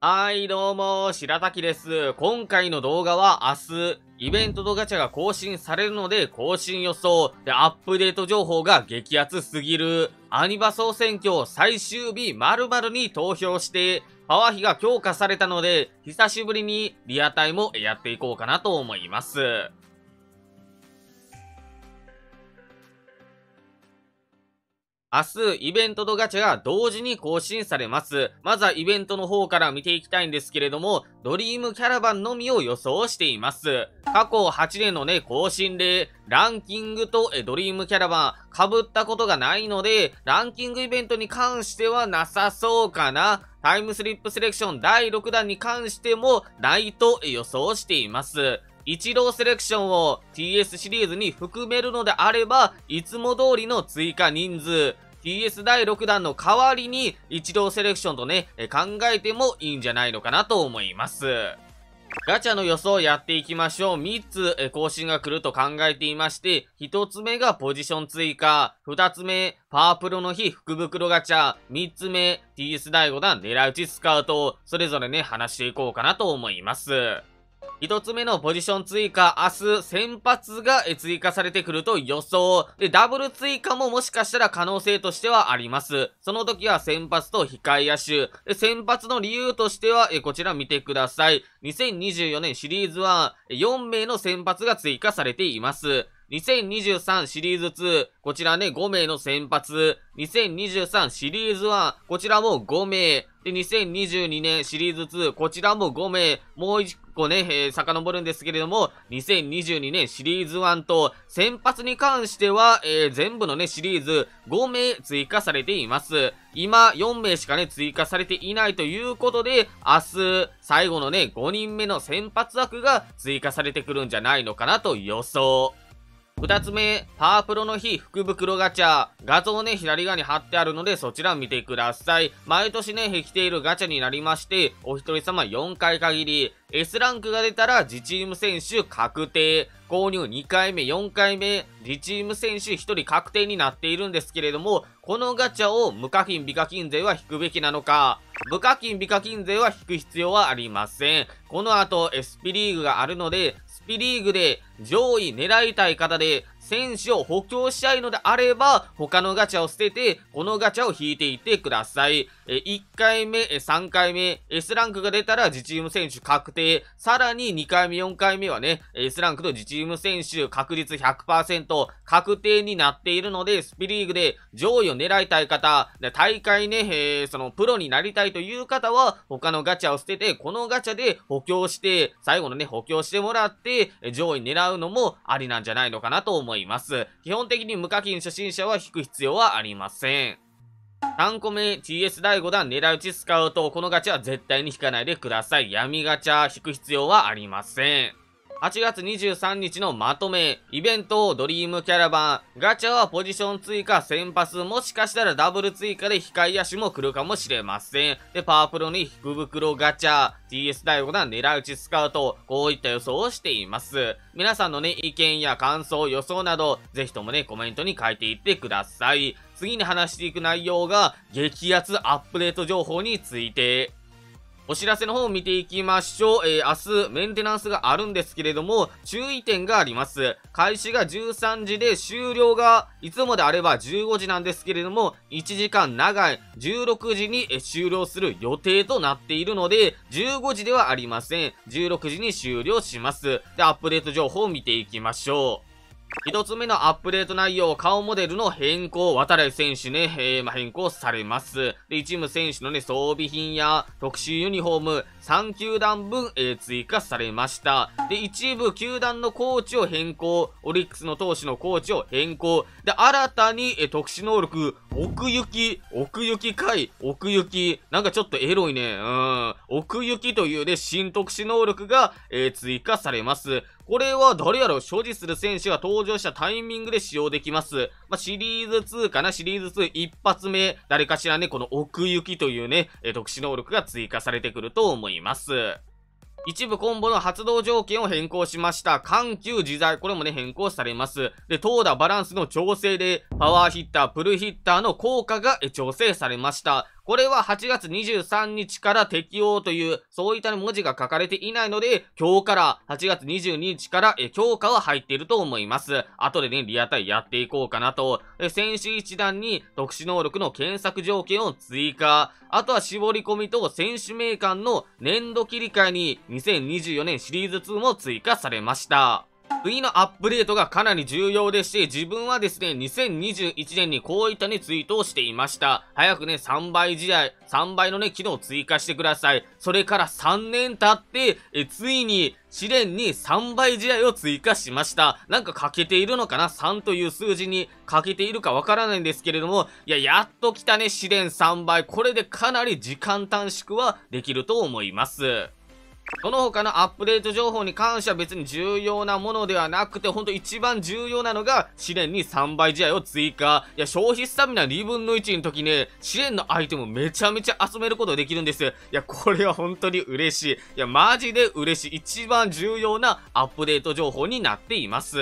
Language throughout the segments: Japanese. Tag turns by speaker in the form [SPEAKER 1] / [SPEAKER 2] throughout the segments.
[SPEAKER 1] はい、どうも、白滝です。今回の動画は明日、イベントとガチャが更新されるので、更新予想、で、アップデート情報が激アツすぎる、アニバ総選挙最終日〇〇に投票して、パワー比が強化されたので、久しぶりにリアタイもやっていこうかなと思います。明日、イベントとガチャが同時に更新されます。まずはイベントの方から見ていきたいんですけれども、ドリームキャラバンのみを予想しています。過去8年のね、更新例、ランキングとえドリームキャラバン被ったことがないので、ランキングイベントに関してはなさそうかな。タイムスリップセレクション第6弾に関してもないと予想しています。一郎セレクションを TS シリーズに含めるのであれば、いつも通りの追加人数、TS 第6弾の代わりに、一郎セレクションとね、考えてもいいんじゃないのかなと思います。ガチャの予想をやっていきましょう。3つ更新が来ると考えていまして、1つ目がポジション追加、2つ目、パープロの日福袋ガチャ、3つ目、TS 第5弾狙い撃ちスカウト、それぞれね、話していこうかなと思います。一つ目のポジション追加、明日先発が追加されてくると予想。で、ダブル追加ももしかしたら可能性としてはあります。その時は先発と控え野手。で、先発の理由としては、えこちら見てください。2024年シリーズ1、4名の先発が追加されています。2023シリーズ2、こちらね、5名の先発。2023シリーズ1、こちらも5名。で、2022年シリーズ2、こちらも5名。もう個ね、えー、遡るんですけれども、2022年シリーズ1と、先発に関しては、えー、全部のね、シリーズ5名追加されています。今、4名しかね、追加されていないということで、明日、最後のね、5人目の先発枠が追加されてくるんじゃないのかなと予想。2つ目、パワープロの日福袋ガチャ。画像ね、左側に貼ってあるので、そちら見てください。毎年ね、きているガチャになりまして、お一人様4回限り、S ランクが出たら自チーム選手確定。購入2回目、4回目、自チーム選手1人確定になっているんですけれども、このガチャを無課金、美課金税は引くべきなのか、無課金、美課金税は引く必要はありません。この後、SP リーグがあるので、ピリーグで上位狙いたい方で、選手を補強したいのであれば、他のガチャを捨てて、このガチャを引いていってください。1回目、3回目、S ランクが出たら自チーム選手確定。さらに2回目、4回目はね、S ランクと自チーム選手確率100%確定になっているので、スピリーグで上位を狙いたい方、大会ね、えー、そのプロになりたいという方は、他のガチャを捨てて、このガチャで補強して、最後のね、補強してもらって、上位狙うのもありなんじゃないのかなと思います。基本的に無課金初心者は引く必要はありません。3個目、TS 第5弾、狙い撃ちスカウト。このガチャは絶対に引かないでください。闇ガチャ引く必要はありません。8月23日のまとめ、イベント、ドリームキャラバン、ガチャはポジション追加、先発、もしかしたらダブル追加で控え足も来るかもしれません。で、パワープロに福袋ガチャ、TS 第5弾狙うちスカウト、こういった予想をしています。皆さんのね、意見や感想、予想など、ぜひともね、コメントに書いていってください。次に話していく内容が、激アツアップデート情報についてお知らせの方を見ていきましょう。えー、明日メンテナンスがあるんですけれども、注意点があります。開始が13時で終了が、いつもであれば15時なんですけれども、1時間長い16時に終了する予定となっているので、15時ではありません。16時に終了します。で、アップデート情報を見ていきましょう。一つ目のアップデート内容、顔モデルの変更、渡来選手ね、えー、まあ、変更されます。で、一部選手のね、装備品や特殊ユニフォーム、3球団分、えー、追加されました。で、一部球団のコーチを変更、オリックスの投手のコーチを変更、で、新たに、えー、特殊能力、奥行き、奥行き回、奥行き、なんかちょっとエロいね、うん、奥行きというね、新特殊能力が、えー、追加されます。これは誰やろ所持する選手が登場したタイミングで使用できます。まあ、シリーズ2かなシリーズ2一発目、誰かしらね、この奥行きというね、え特殊能力が追加されてくると思います。一部コンボの発動条件を変更しました。緩急自在。これもね、変更されます。で、投打バランスの調整で、パワーヒッター、プルヒッターの効果が調整されました。これは8月23日から適用という、そういった文字が書かれていないので、今日から8月22日から、え、強化は入っていると思います。後でね、リアタイやっていこうかなと。え、選手一段に特殊能力の検索条件を追加。あとは絞り込みと選手名鑑の年度切り替えに2024年シリーズ2も追加されました。次のアップデートがかなり重要でして、自分はですね、2021年にこういったね、ツイートをしていました。早くね、3倍試合、3倍のね、機能を追加してください。それから3年経って、えついに、試練に3倍試合を追加しました。なんか欠けているのかな ?3 という数字に欠けているかわからないんですけれども、いや、やっと来たね、試練3倍。これでかなり時間短縮はできると思います。その他のアップデート情報に関しては別に重要なものではなくて、ほんと一番重要なのが、試練に3倍試合を追加。いや、消費スタミナ2分の1の時ね、試練のアイテムめちゃめちゃ集めることできるんですいや、これは本当に嬉しい。いや、マジで嬉しい。一番重要なアップデート情報になっています。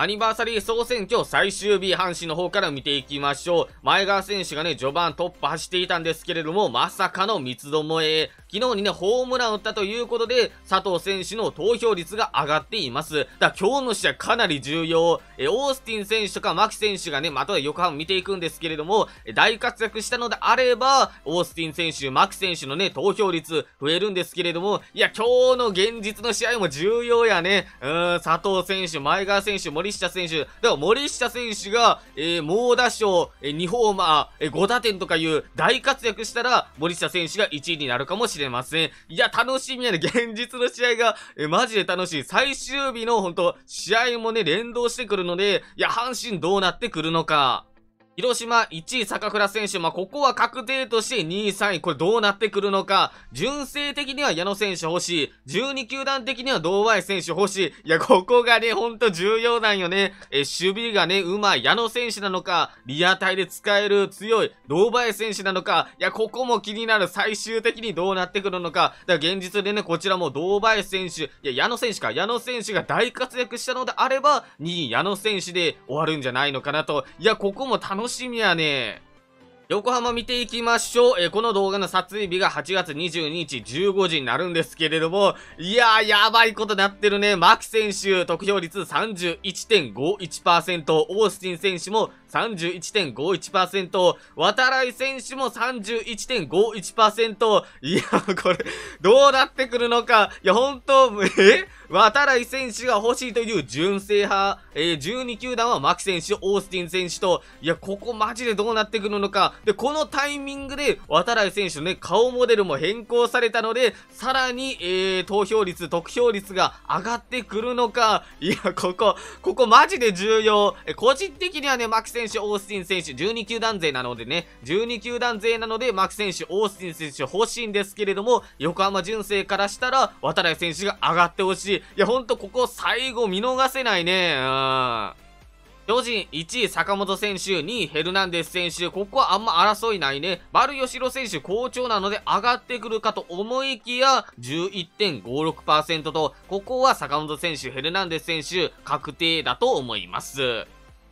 [SPEAKER 1] アニバーサリー総選挙最終日、阪神の方から見ていきましょう。前川選手がね、序盤トップ走っていたんですけれども、まさかの三つどもえ。昨日にね、ホームラン打ったということで、佐藤選手の投票率が上がっています。だ今日の試合かなり重要。え、オースティン選手とか牧選手がね、また横浜見ていくんですけれども、大活躍したのであれば、オースティン選手、牧選手のね、投票率増えるんですけれども、いや、今日の現実の試合も重要やね。うん、佐藤選手、前川選手、森森下選手。でも森下選手が、えー、猛打賞、えー、2ホーマー、えー、5打点とかいう大活躍したら、森下選手が1位になるかもしれません。いや、楽しみやね。現実の試合が、えー、マジで楽しい。最終日の、本当試合もね、連動してくるので、いや、阪神どうなってくるのか。広島1位坂倉選手、まあ、ここは確定として2位、3位、これどうなってくるのか、純正的には矢野選手欲しい、12球団的には堂林選手欲しい、いや、ここがね、ほんと重要なんよね。え、守備がね、うまい矢野選手なのか、リアタイで使える強い堂林選手なのか、いや、ここも気になる、最終的にどうなってくるのか、だから現実でね、こちらも堂林選手、いや、矢野選手か、矢野選手が大活躍したのであれば、2位矢野選手で終わるんじゃないのかなと、いや、ここも楽しみやね。横浜見ていきましょう。えー、この動画の撮影日が8月22日15時になるんですけれども、いやー、やばいことなってるね。牧選手、得票率31.51%、オースティン選手も31.51%、渡来選手も31.51%、いや、これ、どうなってくるのか。いや、本当え渡来選手が欲しいという純正派、えー、12球団は牧選手、オースティン選手と、いや、ここマジでどうなってくるのか、で、このタイミングで、渡来選手のね、顔モデルも変更されたので、さらに、えー、投票率、得票率が上がってくるのか。いや、ここ、ここマジで重要。え、個人的にはね、牧選手、オースティン選手、12球団勢なのでね、12球団勢なので、牧選手、オースティン選手欲しいんですけれども、横浜純正からしたら、渡来選手が上がってほしい。いや、ほんとここ最後見逃せないね。うん。巨人1位坂本選手、2位ヘルナンデス選手、ここはあんま争いないね。丸吉郎選手好調なので上がってくるかと思いきや、11.56%と、ここは坂本選手、ヘルナンデス選手、確定だと思います。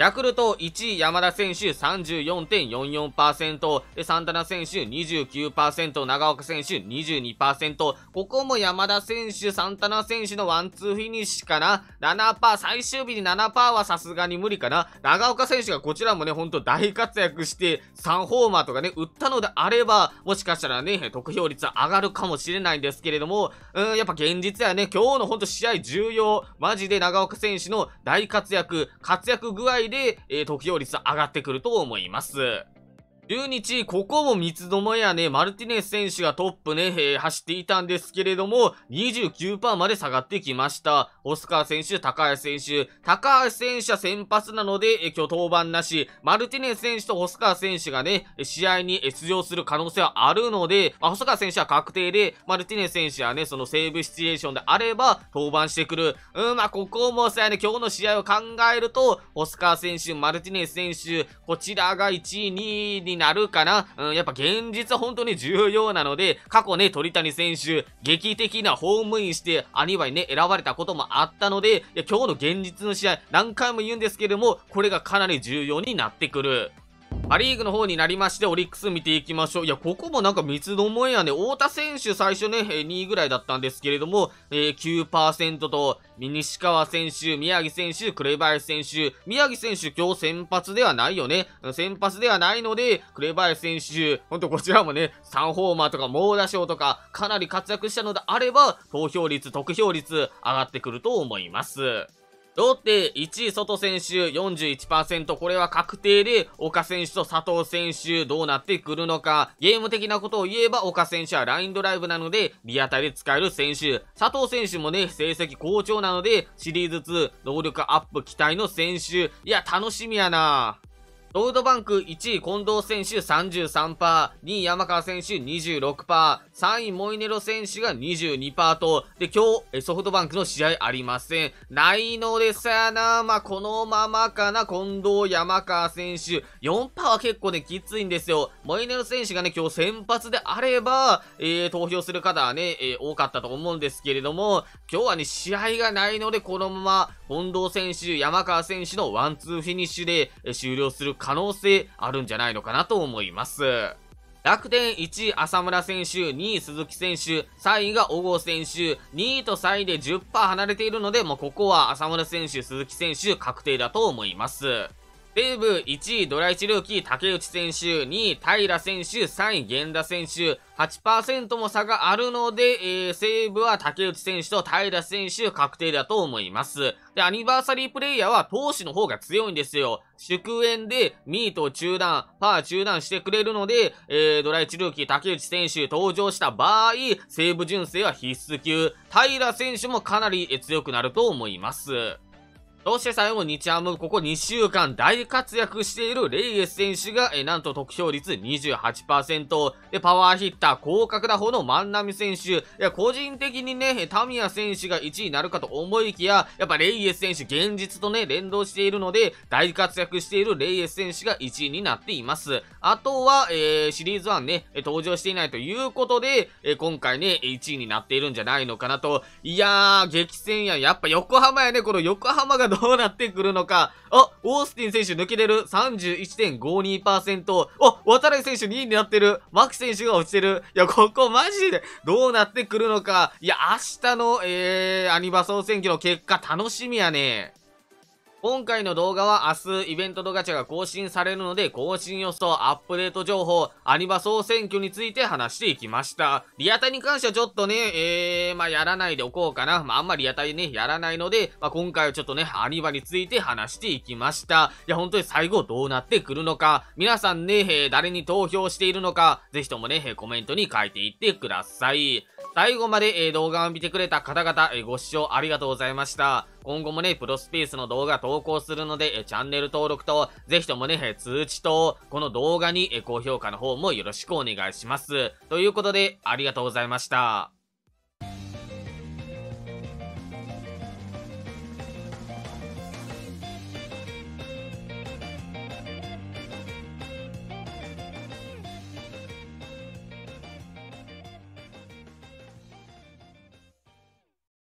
[SPEAKER 1] ヤクルト1位山田選手34.44%、サンタナ選手29%、長岡選手22%、ここも山田選手、サンタナ選手のワンツーフィニッシュかな ?7%、最終日に7%はさすがに無理かな長岡選手がこちらもね、ほんと大活躍して3ホーマーとかね、打ったのであれば、もしかしたらね、得票率上がるかもしれないんですけれども、うん、やっぱ現実やね、今日のほんと試合重要、マジで長岡選手の大活躍、活躍具合で、えー、得票率上がってくると思います。中日、ここも三つどもやね、マルティネス選手がトップね、えー、走っていたんですけれども、29%まで下がってきました。オスカー選手、高橋選手。高橋選手は先発なので、えー、今日登板なし。マルティネス選手とオスカー選手がね、試合に出場する可能性はあるので、まあ、細川選手は確定で、マルティネス選手はね、そのセーブシチュエーションであれば、登板してくる。うん、まあ、ここもさやね、今日の試合を考えると、オスカー選手、マルティネス選手、こちらが1位、2位になるかな、うん、やっぱ現実は本当に重要なので、過去ね、鳥谷選手、劇的なホームインして、アニバイね、選ばれたこともあったので、いや今日の現実の試合、何回も言うんですけども、これがかなり重要になってくる。アリーグの方になりまして、オリックス見ていきましょう。いや、ここもなんか三つどもえやね。太田選手最初ね、2位ぐらいだったんですけれども、えー、9%と、西川選手、宮城選手、紅林選手、宮城選手今日先発ではないよね。先発ではないので、紅林選手、ほんとこちらもね、3ホーマーとか猛打賞とか、かなり活躍したのであれば、投票率、得票率上がってくると思います。ロッテ1位外選手41%、これは確定で、岡選手と佐藤選手どうなってくるのか。ゲーム的なことを言えば、岡選手はラインドライブなので、リアタイで使える選手。佐藤選手もね、成績好調なので、シリーズ2、能力アップ期待の選手。いや、楽しみやなロードバンク1位近藤選手33%、2位山川選手26%、3位モイネロ選手が22%と、で、今日、ソフトバンクの試合ありません。ないのでさな、まあ、このままかな、近藤山川選手、4%は結構ね、きついんですよ。モイネロ選手がね、今日先発であれば、えー、投票する方はね、えー、多かったと思うんですけれども、今日はね、試合がないので、このまま、近藤選手、山川選手のワンツーフィニッシュで、えー、終了する可能性あるんじゃないのかなと思います。楽天1位浅村選手、2位鈴木選手、3位が小郷選手、2位と3位で10%離れているので、もうここは浅村選手、鈴木選手確定だと思います。西武1位ドラ1ルーキー竹内選手、2位平選手、3位源田選手、8%も差があるので、えー、西武は竹内選手と平選手確定だと思います。で、アニバーサリープレイヤーは投手の方が強いんですよ。祝宴でミートを中断、パー中断してくれるので、えー、ドラ1ルーキー竹内選手登場した場合、西武純正は必須級、平選手もかなり強くなると思います。そして最後、日ハム、ここ2週間大活躍しているレイエス選手が、えなんと得票率28%、で、パワーヒッター、広角打法の万波選手、いや、個人的にね、タミヤ選手が1位になるかと思いきや、やっぱレイエス選手、現実とね、連動しているので、大活躍しているレイエス選手が1位になっています。あとは、えー、シリーズ1ね、登場していないということで、え今回ね、1位になっているんじゃないのかなと。いやー、激戦や、やっぱ横浜やね、この横浜がどうなってくるのか。あ、オースティン選手抜けてる。31.52%。お、渡辺選手2位になってる。マキ選手が落ちてる。いや、ここマジでどうなってくるのか。いや、明日の、えー、アニバ総選挙の結果楽しみやね。今回の動画は明日イベントのガチャが更新されるので更新予想、アップデート情報、アニバ総選挙について話していきました。リアタイに関してはちょっとね、えー、まあ、やらないでおこうかな。まあ、あんまりリアタイね、やらないので、まあ、今回はちょっとね、アニバについて話していきました。いや、本当に最後どうなってくるのか、皆さんね、えー、誰に投票しているのか、ぜひともね、コメントに書いていってください。最後まで、えー、動画を見てくれた方々、えー、ご視聴ありがとうございました。今後もね、プロスペースの動画投稿するので、チャンネル登録と、ぜひともね、通知と、この動画に高評価の方もよろしくお願いします。ということで、ありがとうございました。